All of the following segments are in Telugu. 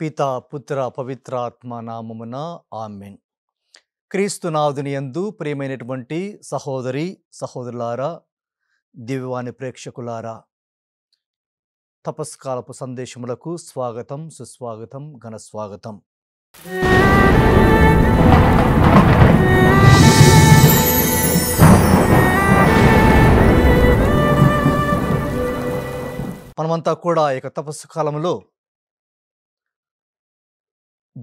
పిత పుత్ర పవిత్ర ఆత్మ నామమున ఆమెన్ క్రీస్తు నాదుని ఎందు ప్రియమైనటువంటి సహోదరి సహోదరులారా దివ్యవాణి ప్రేక్షకులారా తపస్కాలపు సందేశములకు స్వాగతం సుస్వాగతం ఘనస్వాగతం మనమంతా కూడా ఇక తపస్సు కాలంలో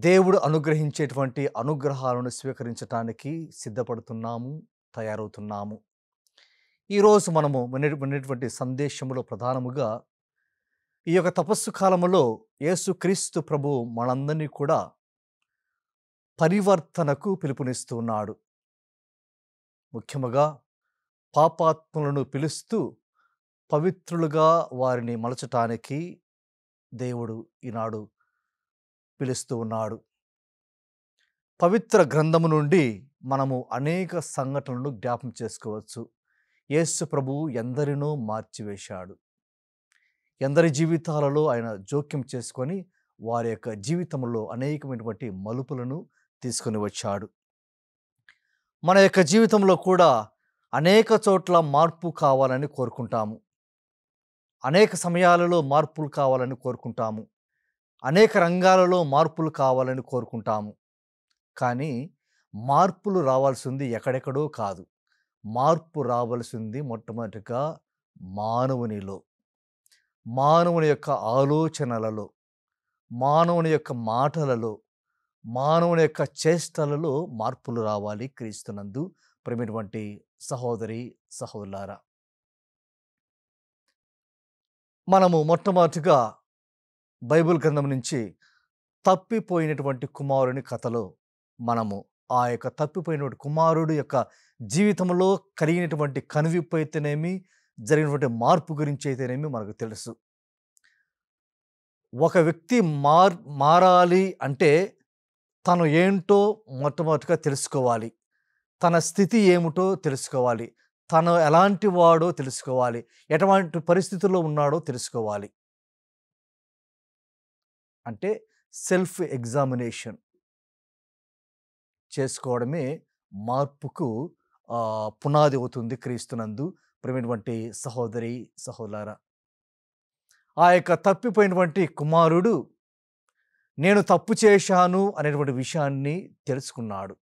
దేవుడు అనుగ్రహించేటువంటి అనుగ్రహాలను స్వీకరించటానికి సిద్ధపడుతున్నాము తయారవుతున్నాము ఈరోజు మనము వినేటువంటి సందేశములో ప్రధానముగా ఈ యొక్క తపస్సు కాలంలో యేసుక్రీస్తు ప్రభు మనందరినీ కూడా పరివర్తనకు పిలుపునిస్తున్నాడు ముఖ్యముగా పాపాత్ములను పిలుస్తూ పవిత్రులుగా వారిని మలచటానికి దేవుడు ఈనాడు పిలుస్తూ ఉన్నాడు పవిత్ర గ్రంథము నుండి మనము అనేక సంఘటనలను జ్ఞాపం చేసుకోవచ్చు యేసు ప్రభువు ఎందరినో మార్చివేశాడు ఎందరి జీవితాలలో ఆయన జోక్యం చేసుకొని వారి యొక్క జీవితంలో అనేకమైనటువంటి మలుపులను తీసుకొని వచ్చాడు మన యొక్క జీవితంలో కూడా అనేక చోట్ల మార్పు కావాలని కోరుకుంటాము అనేక సమయాలలో మార్పులు కావాలని కోరుకుంటాము అనేక రంగాలలో మార్పులు కావాలని కోరుకుంటాము కానీ మార్పులు రావాల్సింది ఎక్కడెక్కడో కాదు మార్పు రావాల్సింది మొట్టమొదటిగా మానవునిలో మానవుని యొక్క ఆలోచనలలో మానవుని యొక్క మాటలలో మానవుని యొక్క చేష్టలలో మార్పులు రావాలి క్రీస్తునందు ప్రేమటువంటి సహోదరి సహోదరులారా మనము మొట్టమొదటిగా బైబిల్ గ్రంథం నుంచి తప్పిపోయినటువంటి కుమారుని కథలో మనము ఆ యొక్క తప్పిపోయినటువంటి కుమారుడు యొక్క జీవితంలో కలిగినటువంటి కనువిప్పు అయితేనేమి జరిగినటువంటి మార్పు గురించి అయితేనేమి మనకు తెలుసు ఒక వ్యక్తి మార్ మారాలి అంటే తను ఏంటో మొట్టమొదటిగా తెలుసుకోవాలి తన స్థితి ఏమిటో తెలుసుకోవాలి తను ఎలాంటి వాడో తెలుసుకోవాలి ఎటువంటి పరిస్థితుల్లో ఉన్నాడో తెలుసుకోవాలి అంటే సెల్ఫ్ ఎగ్జామినేషన్ చేసుకోవడమే మార్పుకు పునాది అవుతుంది క్రీస్తునందు ప్రేమైనటువంటి సహోదరి సహోదర ఆ యొక్క తప్పిపోయినటువంటి కుమారుడు నేను తప్పు చేశాను అనేటువంటి విషయాన్ని తెలుసుకున్నాడు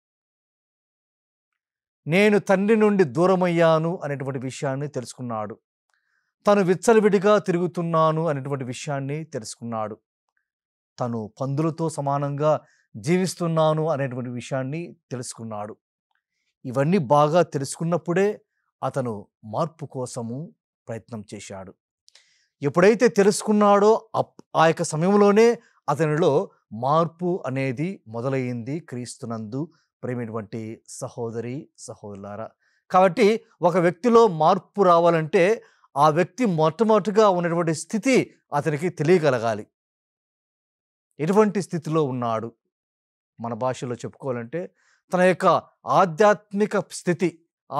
నేను తండ్రి నుండి దూరమయ్యాను అనేటువంటి విషయాన్ని తెలుసుకున్నాడు తను విచ్చలవిడిగా తిరుగుతున్నాను అనేటువంటి విషయాన్ని తెలుసుకున్నాడు తను పందులతో సమానంగా జీవిస్తున్నాను అనేటువంటి విషయాన్ని తెలుసుకున్నాడు ఇవన్నీ బాగా తెలుసుకున్నప్పుడే అతను మార్పు కోసము ప్రయత్నం చేశాడు ఎప్పుడైతే తెలుసుకున్నాడో ఆ యొక్క సమయంలోనే అతనిలో మార్పు అనేది మొదలైంది క్రీస్తునందు ప్రేమటువంటి సహోదరి సహోదరులారా కాబట్టి ఒక వ్యక్తిలో మార్పు రావాలంటే ఆ వ్యక్తి మొట్టమొదటిగా ఉన్నటువంటి స్థితి అతనికి తెలియగలగాలి ఎటువంటి స్థితిలో ఉన్నాడు మన భాషలో చెప్పుకోవాలంటే తన యొక్క ఆధ్యాత్మిక స్థితి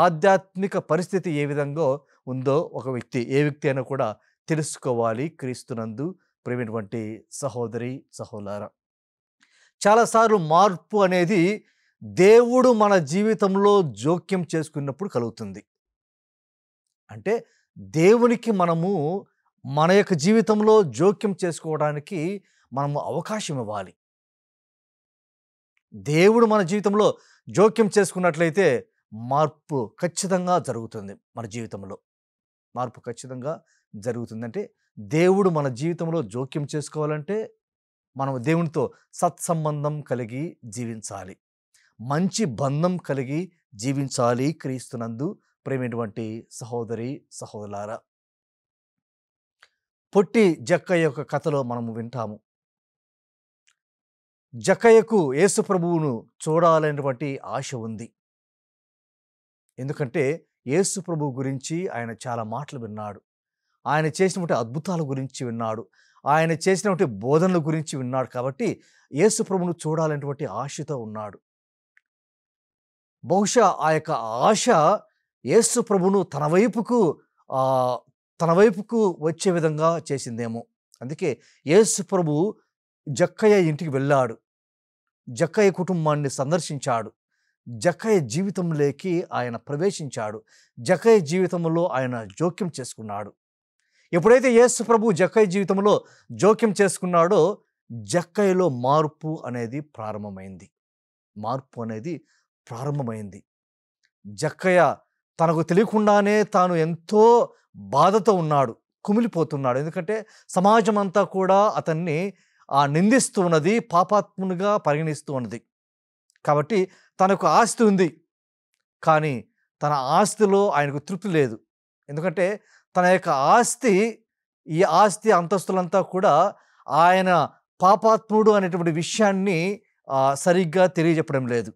ఆధ్యాత్మిక పరిస్థితి ఏ విధంగా ఉందో ఒక వ్యక్తి ఏ వ్యక్తి అయినా కూడా తెలుసుకోవాలి క్రీస్తునందు ప్రేమటువంటి సహోదరి సహోదర చాలాసార్లు మార్పు అనేది దేవుడు మన జీవితంలో జోక్యం చేసుకున్నప్పుడు కలుగుతుంది అంటే దేవునికి మనము మన యొక్క జీవితంలో జోక్యం చేసుకోవడానికి మనము అవకాశం ఇవ్వాలి దేవుడు మన జీవితంలో జోక్యం చేసుకున్నట్లయితే మార్పు ఖచ్చితంగా జరుగుతుంది మన జీవితంలో మార్పు ఖచ్చితంగా జరుగుతుందంటే దేవుడు మన జీవితంలో జోక్యం చేసుకోవాలంటే మనం దేవునితో సత్సంబంధం కలిగి జీవించాలి మంచి బంధం కలిగి జీవించాలి క్రీస్తునందు ప్రేమటువంటి సహోదరి సహోదరులారా పొట్టి జక్క యొక్క కథలో మనము వింటాము జకయ్యకు యేసు ప్రభువును చూడాలనేటువంటి ఆశ ఉంది ఎందుకంటే యేసు ప్రభు గురించి ఆయన చాలా మాటలు విన్నాడు ఆయన చేసినటువంటి అద్భుతాల గురించి విన్నాడు ఆయన చేసినటువంటి బోధనల గురించి విన్నాడు కాబట్టి యేసు ప్రభును చూడాలనేటువంటి ఆశతో ఉన్నాడు బహుశా ఆ యొక్క ఆశ యేసు ప్రభును తన వైపుకు తన వైపుకు వచ్చే విధంగా చేసిందేమో అందుకే యేసు ప్రభు జక్కయ్య ఇంటికి వెళ్ళాడు జక్కయ్య కుటుంబాన్ని సందర్శించాడు జక్కయ్య జీవితంలోకి ఆయన ప్రవేశించాడు జక్కయ్య జీవితంలో ఆయన జోక్యం చేసుకున్నాడు ఎప్పుడైతే యేసు ప్రభు జక్కయ్య జీవితంలో జోక్యం చేసుకున్నాడో జక్కయ్యలో మార్పు అనేది ప్రారంభమైంది మార్పు అనేది ప్రారంభమైంది జక్కయ్య తనకు తెలియకుండానే తాను ఎంతో బాధతో ఉన్నాడు కుమిలిపోతున్నాడు ఎందుకంటే సమాజం అంతా కూడా అతన్ని ఆ నిందిస్తూ ఉన్నది పాపాత్మునిగా పరిగణిస్తూ ఉన్నది కాబట్టి తనకు ఆస్తి ఉంది కానీ తన ఆస్తిలో ఆయనకు తృప్తి లేదు ఎందుకంటే తన యొక్క ఆస్తి ఈ ఆస్తి అంతస్తులంతా కూడా ఆయన పాపాత్ముడు అనేటువంటి విషయాన్ని సరిగ్గా తెలియజెప్పడం లేదు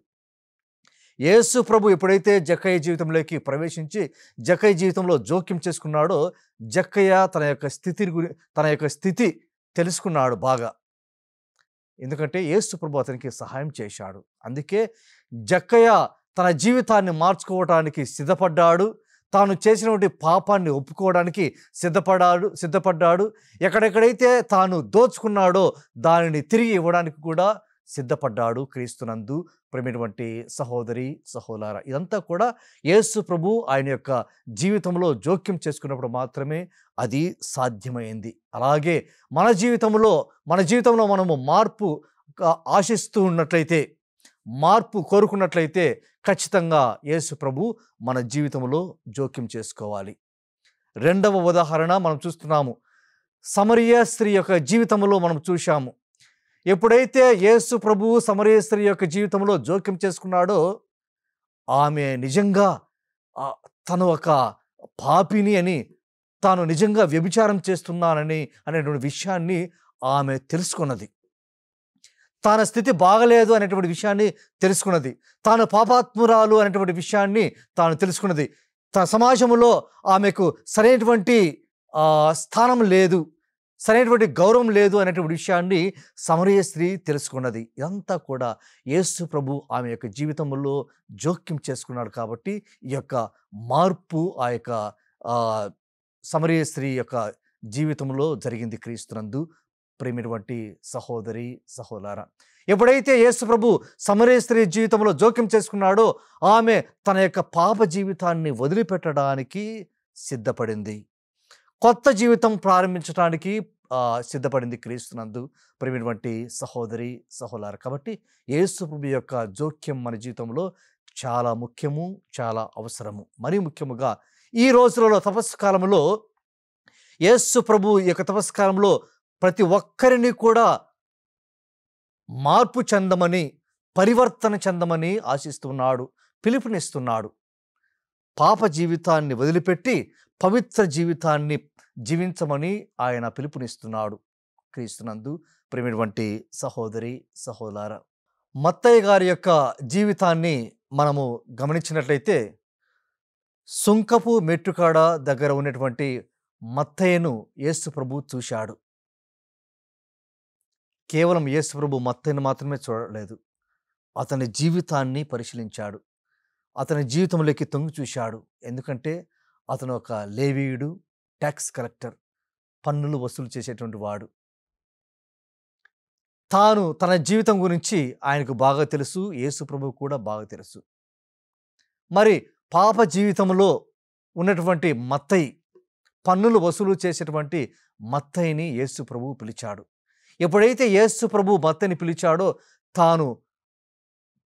యేసు ప్రభు ఎప్పుడైతే జక్కయ్య జీవితంలోకి ప్రవేశించి జక్కయ్య జీవితంలో జోక్యం చేసుకున్నాడో జక్కయ్య తన యొక్క స్థితి తన యొక్క స్థితి తెలుసుకున్నాడు బాగా ఎందుకంటే ఏసు ప్రభు అతనికి సహాయం చేశాడు అందుకే జక్కయ్య తన జీవితాన్ని మార్చుకోవడానికి సిద్ధపడ్డాడు తాను చేసినటువంటి పాపాన్ని ఒప్పుకోవడానికి సిద్ధపడ్డాడు సిద్ధపడ్డాడు ఎక్కడెక్కడైతే తాను దోచుకున్నాడో దానిని తిరిగి ఇవ్వడానికి కూడా సిద్ధపడ్డాడు క్రీస్తునందు ప్రేమటువంటి సహోదరి సహోదార ఇదంతా కూడా యేసు ప్రభు ఆయన యొక్క జీవితంలో జోక్యం చేసుకున్నప్పుడు మాత్రమే అది సాధ్యమైంది అలాగే మన జీవితంలో మన జీవితంలో మనము మార్పు ఆశిస్తూ ఉన్నట్లయితే మార్పు కోరుకున్నట్లయితే ఖచ్చితంగా యేసు ప్రభు మన జీవితంలో జోక్యం చేసుకోవాలి రెండవ ఉదాహరణ మనం చూస్తున్నాము సమరియా స్త్రీ యొక్క జీవితంలో మనం చూశాము ఎప్పుడైతే యేసు ప్రభువు సమరేశ్వరి యొక్క జీవితంలో జోక్యం చేసుకున్నాడో ఆమె నిజంగా తను ఒక పాపిని అని తాను నిజంగా వ్యభిచారం చేస్తున్నానని అనేటువంటి విషయాన్ని ఆమె తెలుసుకున్నది తన స్థితి బాగలేదు అనేటువంటి విషయాన్ని తెలుసుకున్నది తాను పాపాత్మురాలు అనేటువంటి విషయాన్ని తాను తెలుసుకున్నది తన సమాజంలో ఆమెకు సరైనటువంటి స్థానం లేదు సరైనటువంటి గౌరవం లేదు అనేటువంటి విషయాన్ని సమరయ స్త్రీ తెలుసుకున్నది ఇదంతా కూడా యేసు ప్రభు ఆమె యొక్క జీవితంలో జోక్యం చేసుకున్నాడు కాబట్టి ఈ యొక్క మార్పు ఆ యొక్క సమరయ స్త్రీ యొక్క జీవితంలో జరిగింది క్రీస్తునందు ప్రేమిటువంటి సహోదరి సహోదర ఎప్పుడైతే యేసు ప్రభు సమరయ స్త్రీ జీవితంలో జోక్యం చేసుకున్నాడో ఆమె తన యొక్క పాప జీవితాన్ని వదిలిపెట్టడానికి సిద్ధపడింది కొత్త జీవితం ప్రారంభించడానికి సిద్ధపడింది క్రీస్తునందు ప్రేమైనటువంటి సహోదరి సహోదరు కాబట్టి ప్రభు యొక్క జోక్యం మన జీవితంలో చాలా ముఖ్యము చాలా అవసరము మరీ ముఖ్యముగా ఈ రోజులలో తపస్సు కాలంలో ఏసు ప్రభు యొక్క తపస్సు కాలంలో ప్రతి ఒక్కరిని కూడా మార్పు చెందమని పరివర్తన చెందమని ఆశిస్తున్నాడు పిలుపునిస్తున్నాడు పాప జీవితాన్ని వదిలిపెట్టి పవిత్ర జీవితాన్ని జీవించమని ఆయన పిలుపునిస్తున్నాడు క్రీస్తునందు ప్రేమిటువంటి సహోదరి సహోదర మత్తయ్య గారి యొక్క జీవితాన్ని మనము గమనించినట్లయితే సుంకపు మెట్టుకాడ దగ్గర ఉన్నటువంటి మత్తయ్యను యేసు ప్రభు చూశాడు కేవలం యేసు ప్రభు మత్తయ్యను మాత్రమే చూడలేదు అతని జీవితాన్ని పరిశీలించాడు అతని జీవితంలోకి తొంగి చూశాడు ఎందుకంటే అతను ఒక లేవీయుడు ట్యాక్స్ కలెక్టర్ పన్నులు వసూలు చేసేటువంటి వాడు తాను తన జీవితం గురించి ఆయనకు బాగా తెలుసు యేసు ప్రభు కూడా బాగా తెలుసు మరి పాప జీవితంలో ఉన్నటువంటి మత్తయి పన్నులు వసూలు చేసేటువంటి మత్తయిని యేసు ప్రభు పిలిచాడు ఎప్పుడైతే యేసు ప్రభు మత్తని పిలిచాడో తాను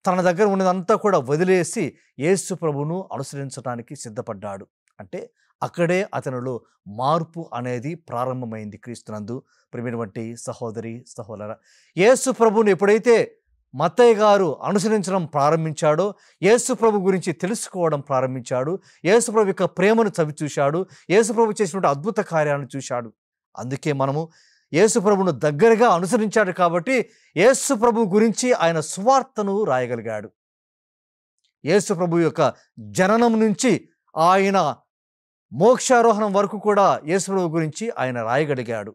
తన దగ్గర ఉన్నదంతా కూడా వదిలేసి యేసు ప్రభును అనుసరించడానికి సిద్ధపడ్డాడు అంటే అక్కడే అతనిలో మార్పు అనేది ప్రారంభమైంది క్రీస్తునందు ప్రియమైనటువంటి సహోదరి సహోదర యేసు ప్రభుని ఎప్పుడైతే మత్తయ్య గారు అనుసరించడం ప్రారంభించాడో యేసుప్రభు గురించి తెలుసుకోవడం ప్రారంభించాడు యేసుప్రభు యొక్క ప్రేమను చవి చూశాడు యేసుప్రభు చేసినటువంటి అద్భుత కార్యాలను చూశాడు అందుకే మనము యేసుప్రభును దగ్గరగా అనుసరించాడు కాబట్టి యేసుప్రభు గురించి ఆయన సువార్తను రాయగలిగాడు యేసుప్రభు యొక్క జననం నుంచి ఆయన మోక్షారోహణం వరకు కూడా యేసుప్రభు గురించి ఆయన రాయగలిగాడు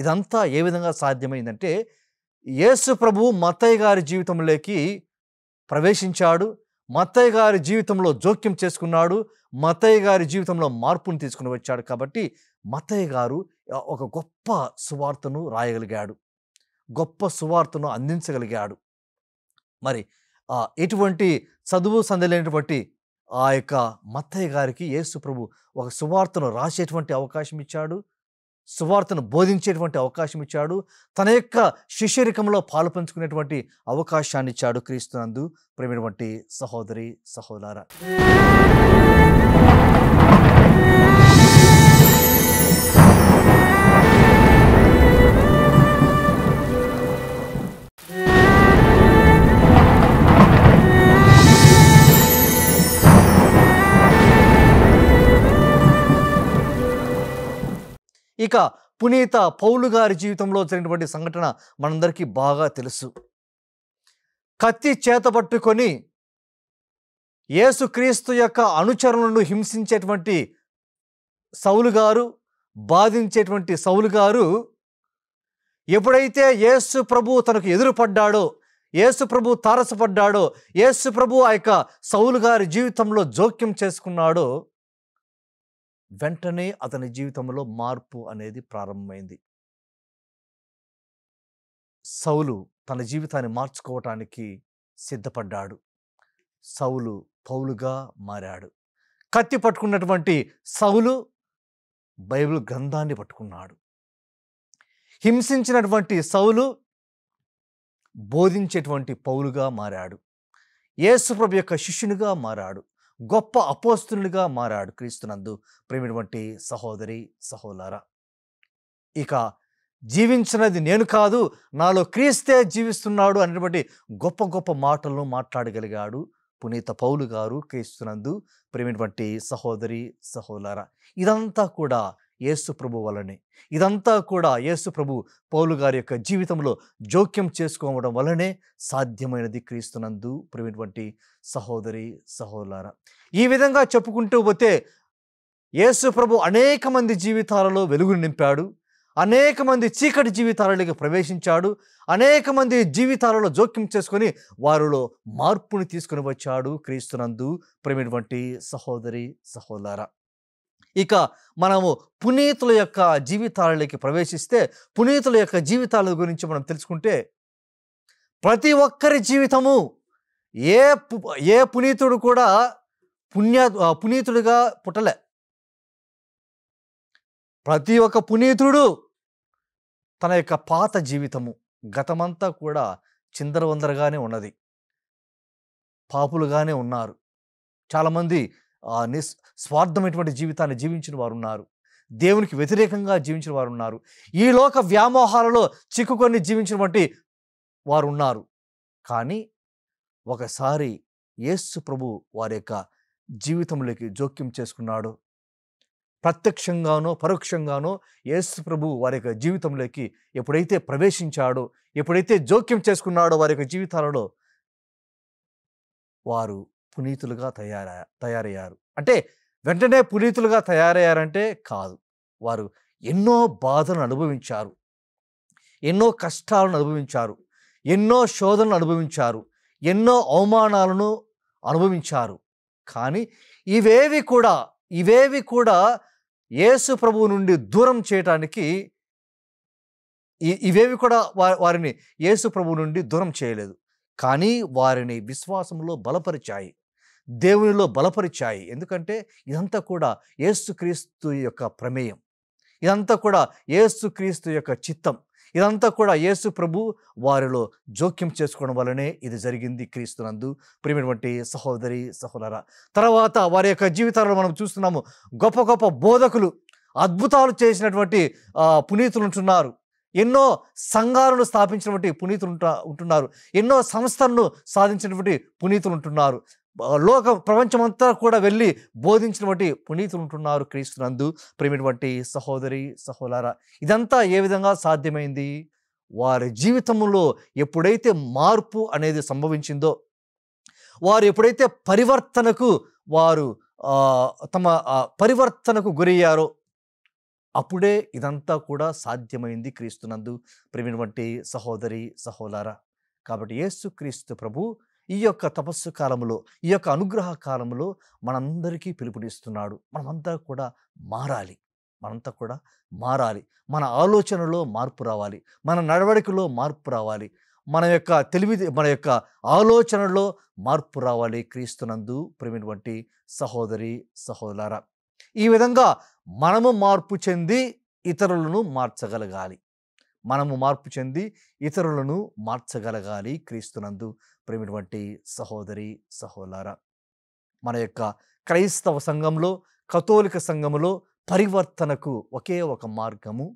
ఇదంతా ఏ విధంగా సాధ్యమైందంటే యేసు ప్రభు మత్తయ్య గారి జీవితంలోకి ప్రవేశించాడు మత్తయ్య గారి జీవితంలో జోక్యం చేసుకున్నాడు మత్తయ్య గారి జీవితంలో మార్పును తీసుకుని వచ్చాడు కాబట్టి మత్తయ్య గారు ఒక గొప్ప సువార్తను రాయగలిగాడు గొప్ప సువార్తను అందించగలిగాడు మరి ఎటువంటి చదువు సందలేనటువంటి ఆ యొక్క మత్తయ్య గారికి యేసు ప్రభు ఒక సువార్తను రాసేటువంటి అవకాశం ఇచ్చాడు సువార్తను బోధించేటువంటి అవకాశం ఇచ్చాడు తన యొక్క శిష్యరికంలో పాలు పంచుకునేటువంటి అవకాశాన్ని ఇచ్చాడు క్రీస్తునందు ప్రేమటువంటి సహోదరి సహోదర ఇక పునీత పౌలు గారి జీవితంలో జరిగినటువంటి సంఘటన మనందరికీ బాగా తెలుసు కత్తి చేతపట్టుకొని యేసుక్రీస్తు యొక్క అనుచరులను హింసించేటువంటి సౌలు గారు బాధించేటువంటి సౌలు గారు ఎప్పుడైతే యేసు ప్రభు తనకు ఎదురుపడ్డాడో యేసు ప్రభు తారసపడ్డాడో యేసు ప్రభు ఆ యొక్క సౌలు గారి జీవితంలో జోక్యం చేసుకున్నాడో వెంటనే అతని జీవితంలో మార్పు అనేది ప్రారంభమైంది సౌలు తన జీవితాన్ని మార్చుకోవటానికి సిద్ధపడ్డాడు సౌలు పౌలుగా మారాడు కత్తి పట్టుకున్నటువంటి సౌలు బైబిల్ గ్రంథాన్ని పట్టుకున్నాడు హింసించినటువంటి సౌలు బోధించేటువంటి పౌలుగా మారాడు యేసుప్రభు యొక్క శిష్యునిగా మారాడు గొప్ప అపోస్తులుగా మారాడు క్రీస్తునందు ప్రేమిటువంటి సహోదరి సహోదర ఇక జీవించినది నేను కాదు నాలో క్రీస్తే జీవిస్తున్నాడు అనేటువంటి గొప్ప గొప్ప మాటలను మాట్లాడగలిగాడు పునీత పౌలు గారు క్రీస్తునందు ప్రేమిటువంటి సహోదరి సహోదర ఇదంతా కూడా యేసు ప్రభు వలనే ఇదంతా కూడా యేసు ప్రభు పౌలు గారి యొక్క జీవితంలో జోక్యం చేసుకోవడం వలనే సాధ్యమైనది క్రీస్తునందు ప్రియటువంటి సహోదరి సహోదర ఈ విధంగా చెప్పుకుంటూ పోతే యేసు ప్రభు అనేక మంది జీవితాలలో వెలుగును నింపాడు అనేక మంది చీకటి జీవితాలలోకి ప్రవేశించాడు అనేక మంది జీవితాలలో జోక్యం చేసుకొని వారిలో మార్పుని తీసుకుని వచ్చాడు క్రీస్తునందు ప్రేమిటువంటి సహోదరి సహోదరా ఇక మనము పునీతుల యొక్క జీవితాలలోకి ప్రవేశిస్తే పునీతుల యొక్క జీవితాల గురించి మనం తెలుసుకుంటే ప్రతి ఒక్కరి జీవితము ఏ ఏ పునీతుడు కూడా పుణ్య పునీతుడిగా పుట్టలే ప్రతి ఒక్క పునీతుడు తన యొక్క పాత జీవితము గతమంతా కూడా చిందరవందరగానే ఉన్నది పాపులుగానే ఉన్నారు చాలామంది నిస్ స్వార్థమైనటువంటి జీవితాన్ని జీవించిన వారు ఉన్నారు దేవునికి వ్యతిరేకంగా జీవించిన వారు ఉన్నారు ఈ లోక వ్యామోహాలలో చిక్కుకొని జీవించినటువంటి వారు ఉన్నారు కానీ ఒకసారి యేసు ప్రభు వారి యొక్క జీవితంలోకి జోక్యం చేసుకున్నాడు ప్రత్యక్షంగానో పరోక్షంగానో యేసు ప్రభు వారి యొక్క జీవితంలోకి ఎప్పుడైతే ప్రవేశించాడో ఎప్పుడైతే జోక్యం చేసుకున్నాడో వారి యొక్క జీవితాలలో వారు పునీతులుగా తయారయ్యా తయారయ్యారు అంటే వెంటనే పునీతులుగా తయారయ్యారంటే కాదు వారు ఎన్నో బాధలను అనుభవించారు ఎన్నో కష్టాలను అనుభవించారు ఎన్నో శోధనలు అనుభవించారు ఎన్నో అవమానాలను అనుభవించారు కానీ ఇవేవి కూడా ఇవేవి కూడా యేసు ప్రభువు నుండి దూరం చేయటానికి ఇవేవి కూడా వారిని యేసు ప్రభువు నుండి దూరం చేయలేదు కానీ వారిని విశ్వాసంలో బలపరిచాయి దేవునిలో బలపరిచాయి ఎందుకంటే ఇదంతా కూడా ఏసుక్రీస్తు యొక్క ప్రమేయం ఇదంతా కూడా ఏసుక్రీస్తు యొక్క చిత్తం ఇదంతా కూడా యేసు ప్రభు వారిలో జోక్యం చేసుకోవడం వల్లనే ఇది జరిగింది క్రీస్తునందు ప్రియమైనటువంటి సహోదరి సహోదర తర్వాత వారి యొక్క జీవితాలను మనం చూస్తున్నాము గొప్ప గొప్ప బోధకులు అద్భుతాలు చేసినటువంటి పునీతులు ఉంటున్నారు ఎన్నో సంఘాలను స్థాపించినటువంటి పునీతులు ఉంటా ఉంటున్నారు ఎన్నో సంస్థలను సాధించినటువంటి పునీతులు ఉంటున్నారు లోక ప్రపంచమంతా కూడా వెళ్ళి బోధించినటువంటి పునీతులు ఉంటున్నారు క్రీస్తు నందు ప్రేమిటువంటి సహోదరి సహోదర ఇదంతా ఏ విధంగా సాధ్యమైంది వారి జీవితంలో ఎప్పుడైతే మార్పు అనేది సంభవించిందో వారు ఎప్పుడైతే పరివర్తనకు వారు తమ పరివర్తనకు గురయ్యారో అప్పుడే ఇదంతా కూడా సాధ్యమైంది క్రీస్తునందు ప్రేమినటువంటి సహోదరి సహోదర కాబట్టి యేసు క్రీస్తు ప్రభు ఈ యొక్క తపస్సు కాలంలో ఈ యొక్క అనుగ్రహ కాలంలో మనందరికీ పిలుపునిస్తున్నాడు మనమంతా కూడా మారాలి మనంతా కూడా మారాలి మన ఆలోచనలో మార్పు రావాలి మన నడవడికలో మార్పు రావాలి మన యొక్క తెలివి మన యొక్క ఆలోచనలో మార్పు రావాలి క్రీస్తునందు ప్రేమినటువంటి సహోదరి సహోదర ఈ విధంగా మనము మార్పు చెంది ఇతరులను మార్చగలగాలి మనము మార్పు చెంది ఇతరులను మార్చగలగాలి క్రీస్తునందు ప్రేమిటువంటి సహోదరి సహోదర మన యొక్క క్రైస్తవ సంఘంలో కథోలిక సంఘములో పరివర్తనకు ఒకే ఒక మార్గము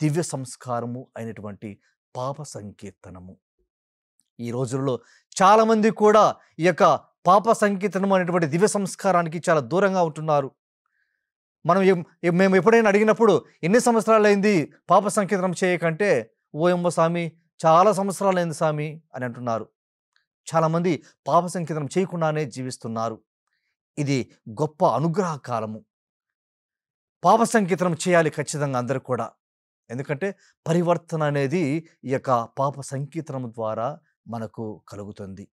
దివ్య సంస్కారము అయినటువంటి పాప సంకీర్తనము ఈ రోజుల్లో చాలామంది కూడా ఈ యొక్క పాప సంకీర్తనం అనేటువంటి దివ్య సంస్కారానికి చాలా దూరంగా ఉంటున్నారు మనం మేము ఎప్పుడైనా అడిగినప్పుడు ఎన్ని సంవత్సరాలైంది పాప సంకీర్తనం చేయకంటే ఓయమ్మ స్వామి చాలా సంవత్సరాలైంది స్వామి అని అంటున్నారు చాలామంది పాప సంకీర్తనం చేయకుండానే జీవిస్తున్నారు ఇది గొప్ప అనుగ్రహ కాలము పాప సంకీర్తనం చేయాలి ఖచ్చితంగా అందరూ కూడా ఎందుకంటే పరివర్తన అనేది ఈ యొక్క పాప సంకీర్తనం ద్వారా మనకు కలుగుతుంది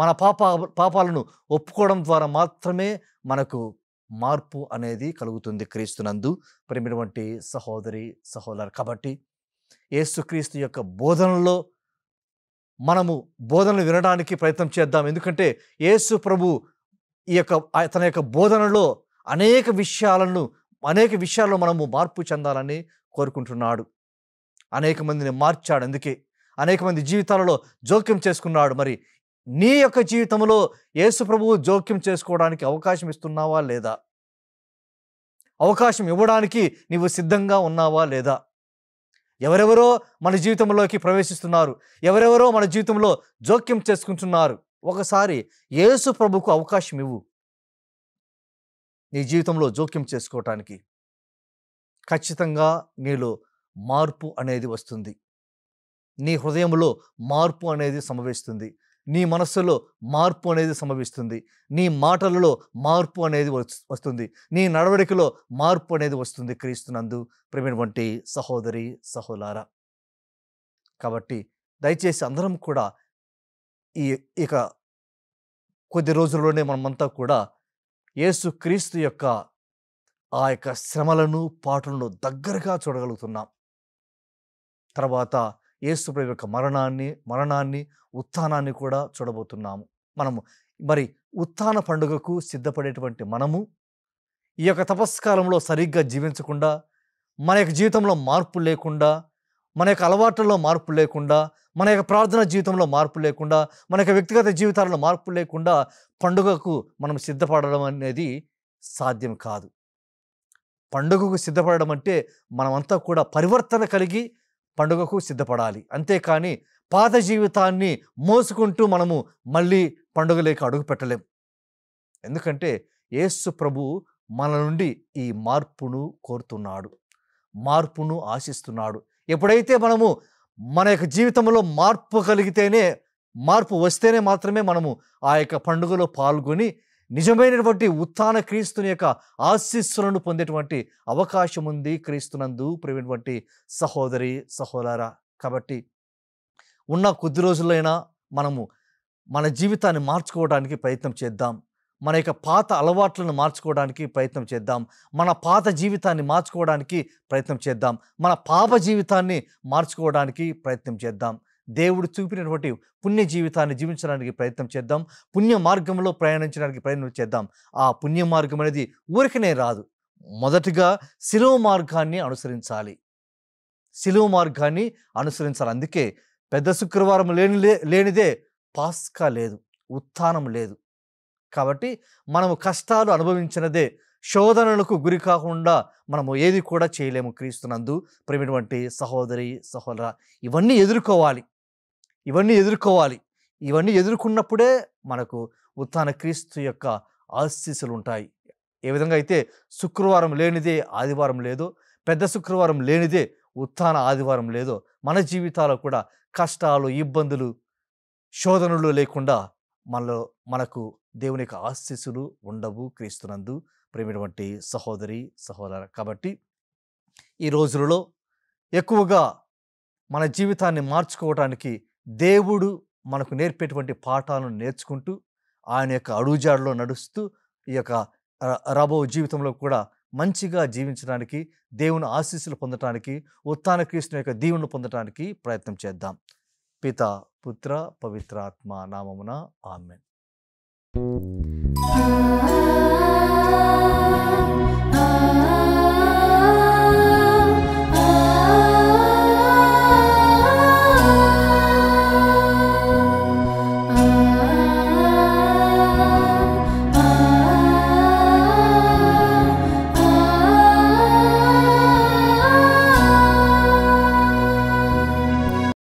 మన పాప పాపాలను ఒప్పుకోవడం ద్వారా మాత్రమే మనకు మార్పు అనేది కలుగుతుంది క్రీస్తునందు ప్రేమటువంటి సహోదరి సహోదరు కాబట్టి ఏసుక్రీస్తు యొక్క బోధనలో మనము బోధనలు వినడానికి ప్రయత్నం చేద్దాం ఎందుకంటే యేసు ప్రభు ఈ యొక్క తన యొక్క బోధనలో అనేక విషయాలను అనేక విషయాల్లో మనము మార్పు చెందాలని కోరుకుంటున్నాడు అనేక మందిని మార్చాడు అందుకే అనేక మంది జీవితాలలో జోక్యం చేసుకున్నాడు మరి నీ యొక్క జీవితంలో యేసు ప్రభువు జోక్యం చేసుకోవడానికి అవకాశం ఇస్తున్నావా లేదా అవకాశం ఇవ్వడానికి నీవు సిద్ధంగా ఉన్నావా లేదా ఎవరెవరో మన జీవితంలోకి ప్రవేశిస్తున్నారు ఎవరెవరో మన జీవితంలో జోక్యం చేసుకుంటున్నారు ఒకసారి యేసు ప్రభుకు అవకాశం ఇవ్వు నీ జీవితంలో జోక్యం చేసుకోవటానికి ఖచ్చితంగా నీలో మార్పు అనేది వస్తుంది నీ హృదయంలో మార్పు అనేది సంభవిస్తుంది నీ మనస్సులో మార్పు అనేది సంభవిస్తుంది నీ మాటలలో మార్పు అనేది వస్తుంది నీ నడవడికలో మార్పు అనేది వస్తుంది క్రీస్తునందు ప్రేమటువంటి సహోదరి సహోదార కాబట్టి దయచేసి అందరం కూడా ఈ ఇక కొద్ది రోజుల్లోనే మనమంతా కూడా యేసు క్రీస్తు యొక్క ఆ యొక్క శ్రమలను పాటలను దగ్గరగా చూడగలుగుతున్నాం తర్వాత ప్రభు యొక్క మరణాన్ని మరణాన్ని ఉత్థానాన్ని కూడా చూడబోతున్నాము మనము మరి ఉత్థాన పండుగకు సిద్ధపడేటువంటి మనము ఈ యొక్క తపస్కాలంలో సరిగ్గా జీవించకుండా మన యొక్క జీవితంలో మార్పు లేకుండా మన యొక్క అలవాట్లలో మార్పు లేకుండా మన యొక్క ప్రార్థన జీవితంలో మార్పు లేకుండా మన యొక్క వ్యక్తిగత జీవితాలలో మార్పు లేకుండా పండుగకు మనం సిద్ధపడడం అనేది సాధ్యం కాదు పండుగకు సిద్ధపడడం అంటే మనమంతా కూడా పరివర్తన కలిగి పండుగకు సిద్ధపడాలి అంతేకాని పాత జీవితాన్ని మోసుకుంటూ మనము మళ్ళీ పండుగలేక అడుగు పెట్టలేం ఎందుకంటే యేసు ప్రభు మన నుండి ఈ మార్పును కోరుతున్నాడు మార్పును ఆశిస్తున్నాడు ఎప్పుడైతే మనము మన యొక్క జీవితంలో మార్పు కలిగితేనే మార్పు వస్తేనే మాత్రమే మనము ఆ యొక్క పండుగలో పాల్గొని నిజమైనటువంటి ఉత్థాన క్రీస్తుని యొక్క ఆశీస్సులను పొందేటువంటి అవకాశం ఉంది క్రీస్తునందు ప్రేమటువంటి సహోదరి సహోదర కాబట్టి ఉన్న కొద్ది రోజులైనా మనము మన జీవితాన్ని మార్చుకోవడానికి ప్రయత్నం చేద్దాం మన యొక్క పాత అలవాట్లను మార్చుకోవడానికి ప్రయత్నం చేద్దాం మన పాత జీవితాన్ని మార్చుకోవడానికి ప్రయత్నం చేద్దాం మన పాప జీవితాన్ని మార్చుకోవడానికి ప్రయత్నం చేద్దాం దేవుడు చూపినటువంటి పుణ్య జీవితాన్ని జీవించడానికి ప్రయత్నం చేద్దాం పుణ్య మార్గంలో ప్రయాణించడానికి ప్రయత్నం చేద్దాం ఆ పుణ్య మార్గం అనేది ఊరికనే రాదు మొదటిగా శిలువ మార్గాన్ని అనుసరించాలి శిలువ మార్గాన్ని అనుసరించాలి అందుకే పెద్ద శుక్రవారం లేని లేనిదే పాస్కా లేదు ఉత్థానం లేదు కాబట్టి మనము కష్టాలు అనుభవించినదే శోధనలకు గురి కాకుండా మనము ఏది కూడా చేయలేము క్రీస్తునందు ప్రేమటువంటి సహోదరి సహోదర ఇవన్నీ ఎదుర్కోవాలి ఇవన్నీ ఎదుర్కోవాలి ఇవన్నీ ఎదుర్కొన్నప్పుడే మనకు ఉత్థాన క్రీస్తు యొక్క ఆశీస్సులు ఉంటాయి ఏ విధంగా అయితే శుక్రవారం లేనిదే ఆదివారం లేదో పెద్ద శుక్రవారం లేనిదే ఉత్థాన ఆదివారం లేదో మన జీవితాల్లో కూడా కష్టాలు ఇబ్బందులు శోధనలు లేకుండా మనలో మనకు దేవుని యొక్క ఆశీస్సులు ఉండవు క్రీస్తునందు ప్రేమటువంటి సహోదరి సహోదర కాబట్టి ఈ రోజులలో ఎక్కువగా మన జీవితాన్ని మార్చుకోవడానికి దేవుడు మనకు నేర్పేటువంటి పాఠాలను నేర్చుకుంటూ ఆయన యొక్క అడుగుజాడలో నడుస్తూ ఈ యొక్క రాబో జీవితంలో కూడా మంచిగా జీవించడానికి దేవుని ఆశీస్సులు పొందటానికి ఉత్తాన క్రీస్తుని యొక్క దీవుని పొందటానికి ప్రయత్నం చేద్దాం పిత పుత్ర పవిత్రాత్మ నామమున ఆమెన్